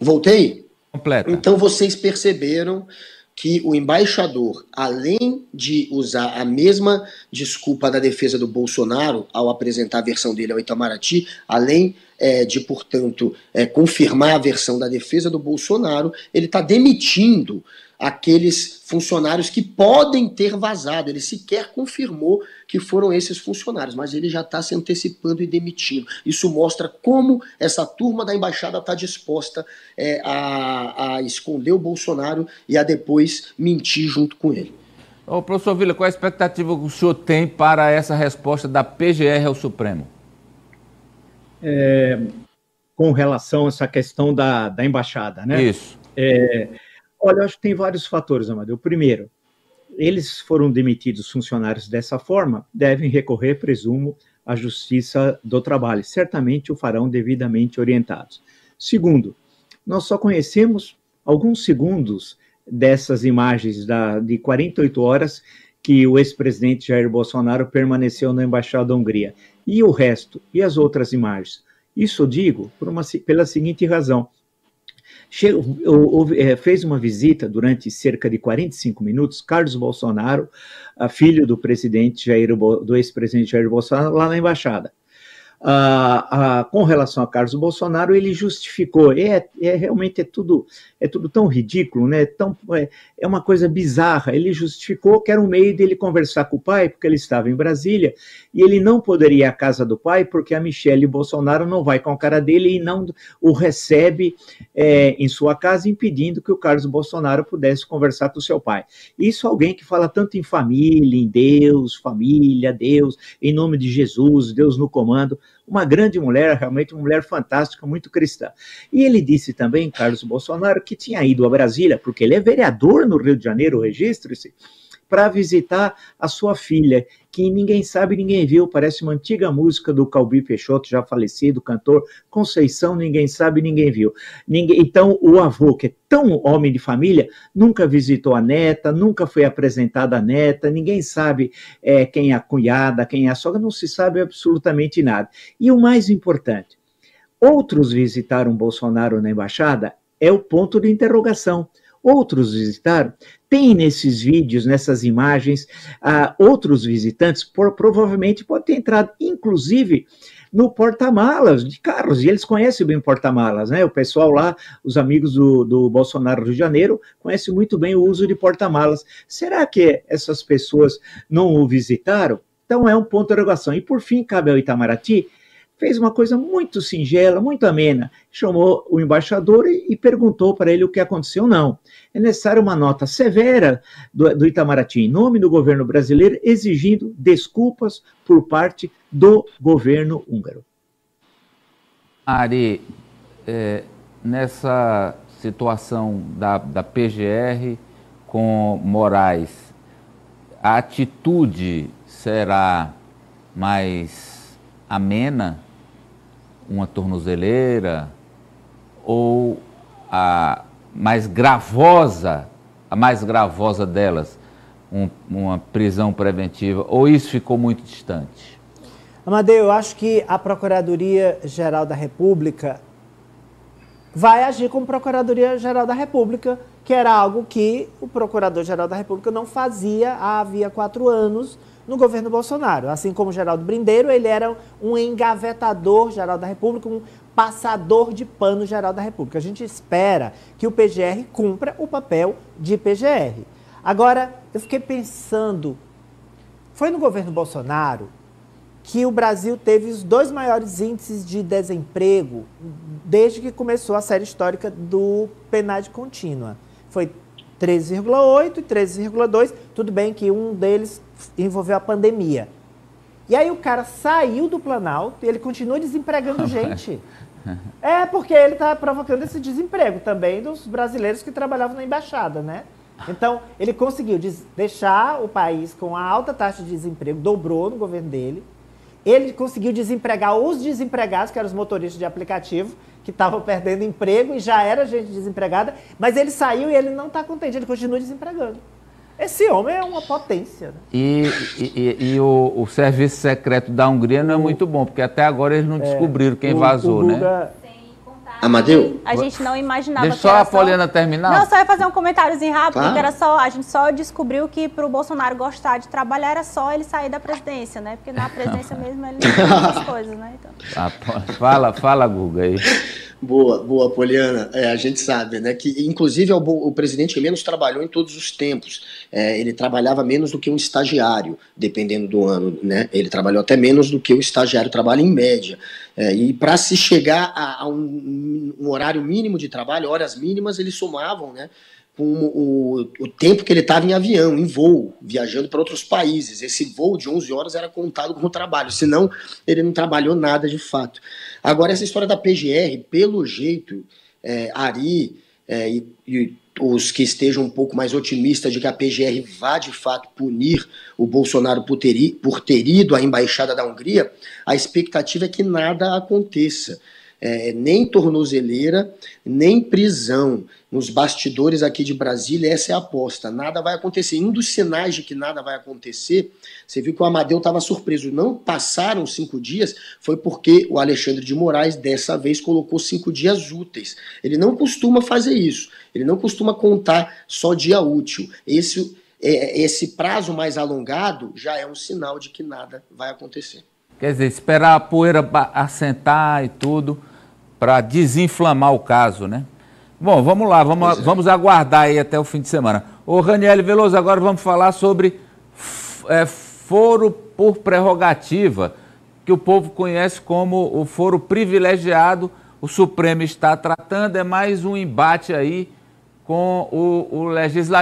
Voltei? Completa. Então vocês perceberam que o embaixador, além de usar a mesma desculpa da defesa do Bolsonaro ao apresentar a versão dele ao Itamaraty, além é, de, portanto, é, confirmar a versão da defesa do Bolsonaro, ele está demitindo aqueles funcionários que podem ter vazado. Ele sequer confirmou que foram esses funcionários, mas ele já está se antecipando e demitindo. Isso mostra como essa turma da embaixada está disposta é, a, a, esconder o Bolsonaro e a depois mentir junto com ele. Ô, professor Vila, qual a expectativa que o senhor tem para essa resposta da PGR ao Supremo? é, com relação a essa questão da, da embaixada, né? Isso. É, olha, eu acho que tem vários fatores, Amadeu. Primeiro, eles foram demitidos funcionários dessa forma, devem recorrer, presumo, à Justiça do Trabalho. Certamente o farão devidamente orientados. Segundo, nós só conhecemos alguns segundos dessas imagens da, de 48 horas que o ex-presidente Jair Bolsonaro permaneceu na Embaixada da Hungria. E o resto? E as outras imagens? Isso eu digo por uma, pela seguinte razão. É, fez uma visita durante cerca de 45 minutos, Carlos Bolsonaro, filho do presidente Jair, do ex-presidente Jair Bolsonaro, lá na embaixada ah, ah, com relação a Carlos Bolsonaro, ele justificou. É, é realmente é tudo é tudo tão ridículo, né? Tão, é, é uma coisa bizarra. Ele justificou que era um meio dele conversar com o pai, porque ele estava em Brasília e ele não poderia ir à casa do pai, porque a Michelle Bolsonaro não vai com a cara dele e não o recebe é, em sua casa, impedindo que o Carlos Bolsonaro pudesse conversar com o seu pai. Isso alguém que fala tanto em família, em Deus, família, Deus, em nome de Jesus, Deus no comando uma grande mulher, realmente uma mulher fantástica, muito cristã. E ele disse também, Carlos Bolsonaro, que tinha ido a Brasília, porque ele é vereador no Rio de Janeiro, registre-se, para visitar a sua filha, que ninguém sabe, ninguém viu, parece uma antiga música do Calbi Peixoto, já falecido, cantor, Conceição, ninguém sabe, ninguém viu. Ninguém, então, o avô, que é tão homem de família, nunca visitou a neta, nunca foi apresentada a neta, ninguém sabe é, quem é a cunhada, quem é a sogra, não se sabe absolutamente nada. E o mais importante, outros visitaram Bolsonaro na embaixada, é o ponto de interrogação outros visitaram. Tem nesses vídeos, nessas imagens, ah, outros visitantes, por, provavelmente pode ter entrado, inclusive, no porta-malas de carros, e eles conhecem bem o porta-malas, né? O pessoal lá, os amigos do, do Bolsonaro Rio de Janeiro, conhecem muito bem o uso de porta-malas. Será que essas pessoas não o visitaram? Então é um ponto de interrogação. E por fim, cabe ao Itamaraty fez uma coisa muito singela, muito amena. Chamou o embaixador e, perguntou para ele o que aconteceu. Não. É necessária uma nota severa do, do Itamaraty, em nome do governo brasileiro, exigindo desculpas por parte do governo húngaro. Ari, é, nessa situação da, da PGR com Moraes, a atitude será mais amena, uma tornozeleira, ou a mais gravosa, a mais gravosa delas, um, uma prisão preventiva, ou isso ficou muito distante? Amadeu, eu acho que a Procuradoria-Geral da República vai agir como Procuradoria-Geral da República, que era algo que o Procurador-Geral da República não fazia havia quatro anos no governo Bolsonaro. Assim como Geraldo Brindeiro, ele era um engavetador-geral da República, um passador de pano geral da República. A gente espera que o PGR cumpra o papel de PGR. Agora, eu fiquei pensando, foi no governo Bolsonaro que o Brasil teve os dois maiores índices de desemprego desde que começou a série histórica do PNAD contínua. Foi 13,8 e 13,2, tudo bem que um deles envolveu a pandemia. E aí o cara saiu do Planalto e ele continua desempregando gente. É porque ele está provocando esse desemprego também dos brasileiros que trabalhavam na embaixada, né? Então, ele conseguiu deixar o país com a alta taxa de desemprego, dobrou no governo dele, ele conseguiu desempregar os desempregados, que eram os motoristas de aplicativo, que estavam perdendo emprego e já era gente desempregada, mas ele saiu e ele não está contente, ele continua desempregando. Esse homem é uma potência. Né? E, e, e o, o, serviço secreto da Hungria não é muito bom, porque até agora eles não é, descobriram quem o, vazou, o né? Guga, né? Amadeu? A gente não imaginava Deixa só a Poliana só... terminar. Não, só ia fazer um comentáriozinho rápido, claro. que era só, a gente só descobriu que para o Bolsonaro gostar de trabalhar era só ele sair da presidência, né? Porque na presidência mesmo ele não as coisas, né? Então... Ah, fala, fala, Guga aí. Boa, boa, Poliana. É, a gente sabe, né? Que inclusive é o, o presidente que menos trabalhou em todos os tempos. É, ele trabalhava menos do que um estagiário, dependendo do ano, né? Ele trabalhou até menos do que o estagiário trabalha em média. É, e para se chegar a, a um um horário mínimo de trabalho, horas mínimas, eles somavam, né? Com o, o tempo que ele estava em avião, em voo, viajando para outros países. Esse voo de 11 horas era contado como trabalho, senão ele não trabalhou nada de fato. Agora, essa história da PGR, pelo jeito, é, Ari é, e, e os que estejam um pouco mais otimistas de que a PGR vá de fato punir o Bolsonaro por ter, por ter ido à embaixada da Hungria, a expectativa é que nada aconteça é, nem tornozeleira, nem prisão. Nos bastidores aqui de Brasília, essa é a aposta. Nada vai acontecer. um dos sinais de que nada vai acontecer, você viu que o Amadeu estava surpreso. Não passaram cinco dias, foi porque o Alexandre de Moraes, dessa vez, colocou cinco dias úteis. Ele não costuma fazer isso. Ele não costuma contar só dia útil. Esse, é, esse prazo mais alongado já é um sinal de que nada vai acontecer. Quer dizer, esperar a poeira assentar e tudo para desinflamar o caso, né? Bom, vamos lá, vamos, é. vamos aguardar aí até o fim de semana. Ô, Raniel Veloso, agora vamos falar sobre é, foro por prerrogativa, que o povo conhece como o foro privilegiado. O Supremo está tratando, é mais um embate aí com o, o Legislativo.